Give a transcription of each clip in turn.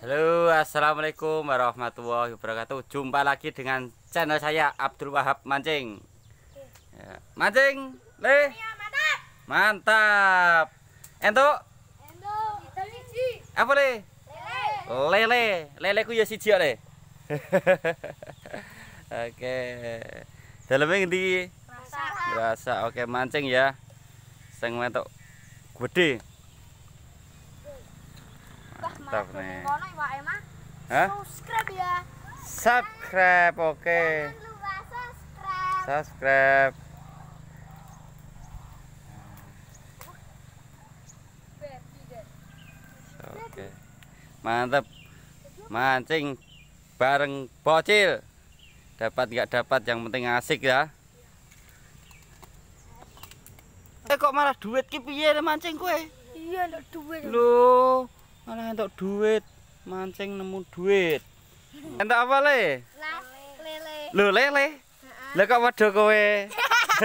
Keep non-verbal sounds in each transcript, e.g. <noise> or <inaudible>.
Halo assalamualaikum warahmatullahi wabarakatuh Jumpa lagi dengan channel saya Abdul Wahab Mancing ya, Mancing leh? Iya, mantap Ento Apa leh? Lele Lele ku ya siji le <laughs> Oke Dalamnya ngendi Rasa Rasa oke mancing ya Sing metok gede mantap nih ya, Hah? subscribe ya subscribe oke okay. subscribe oke mantap mancing bareng bocil dapat nggak dapat yang penting asik ya eh kok malah duit kipi ya mancing kue iya duit lho entuk duit, mancing nemu duit. Entuk apa le? Lele. Lho lele. Lah kok padha kowe.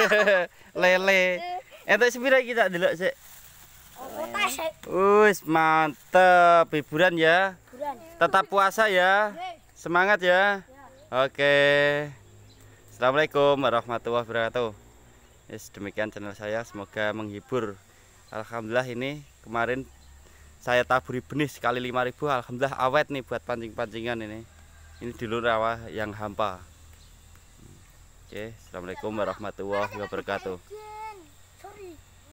<laughs> lele. Entuk sepira iki tak delok sik? Wis mantep hiburan ya. Tetap puasa ya. Semangat ya. ya. Oke. Assalamualaikum warahmatullahi wabarakatuh. Yes, demikian channel saya semoga menghibur. Alhamdulillah ini kemarin saya taburi benih sekali 5.000 alhamdulillah awet nih buat pancing-pancingan ini ini di luar rawa yang hampa oke assalamualaikum warahmatullahi wabarakatuh